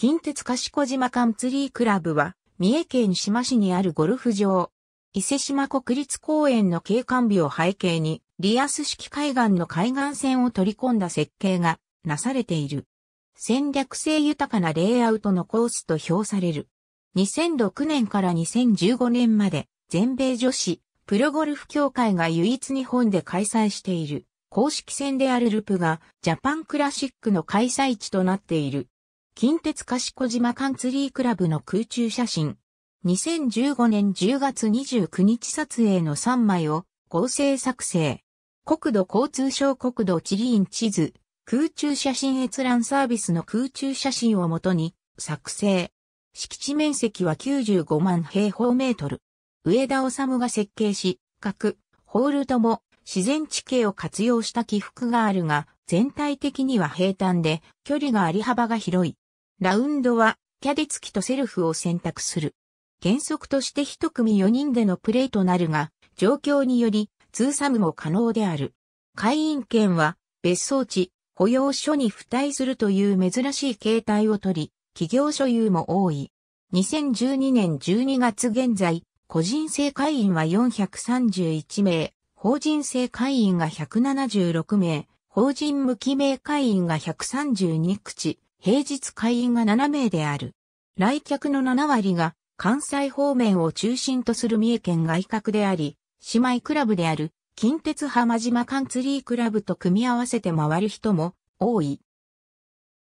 近鉄賢島カンツリークラブは、三重県志摩市にあるゴルフ場、伊勢島国立公園の景観美を背景に、リアス式海岸の海岸線を取り込んだ設計がなされている。戦略性豊かなレイアウトのコースと評される。2006年から2015年まで全米女子プロゴルフ協会が唯一日本で開催している公式戦であるループがジャパンクラシックの開催地となっている。近鉄賢島カンツリークラブの空中写真。2015年10月29日撮影の3枚を合成作成。国土交通省国土地理院地図、空中写真閲覧サービスの空中写真をもとに作成。敷地面積は95万平方メートル。上田治が設計し、各、ホールとも自然地形を活用した起伏があるが、全体的には平坦で、距離があり幅が広い。ラウンドは、キャデ付きとセルフを選択する。原則として一組4人でのプレイとなるが、状況により、ツーサムも可能である。会員権は、別荘地、保養所に付帯するという珍しい形態をとり、企業所有も多い。2012年12月現在、個人制会員は431名、法人制会員が176名、法人無記名会員が132口、平日会員が7名である。来客の7割が関西方面を中心とする三重県外郭であり、姉妹クラブである近鉄浜島カンツリークラブと組み合わせて回る人も多い。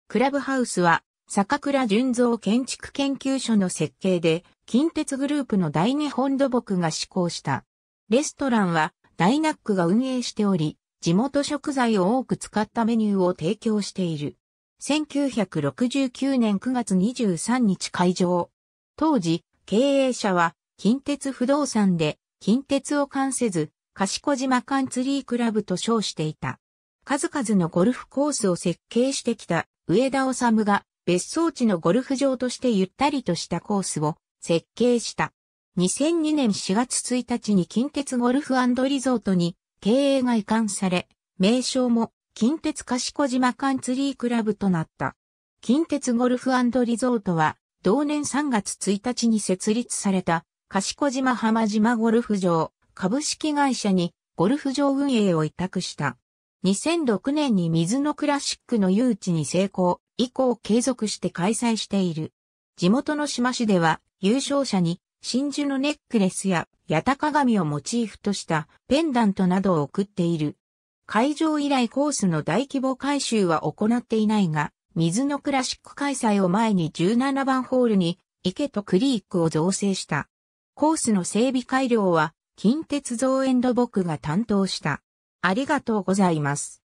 クラブハウスは坂倉純造建築研究所の設計で近鉄グループの大日本土木が施行した。レストランはダイナックが運営しており、地元食材を多く使ったメニューを提供している。1969年9月23日開場。当時、経営者は近鉄不動産で近鉄を関せず、賢島カンツリークラブと称していた。数々のゴルフコースを設計してきた上田治が別荘地のゴルフ場としてゆったりとしたコースを設計した。2002年4月1日に近鉄ゴルフリゾートに経営が移管され、名称も近鉄賢島カンツリークラブとなった。近鉄ゴルフリゾートは、同年3月1日に設立された、賢島浜島ゴルフ場、株式会社に、ゴルフ場運営を委託した。2006年に水のクラシックの誘致に成功、以降継続して開催している。地元の島市では、優勝者に、真珠のネックレスや、八鷹紙をモチーフとしたペンダントなどを送っている。会場以来コースの大規模改修は行っていないが、水のクラシック開催を前に17番ホールに池とクリークを造成した。コースの整備改良は近鉄造園土木が担当した。ありがとうございます。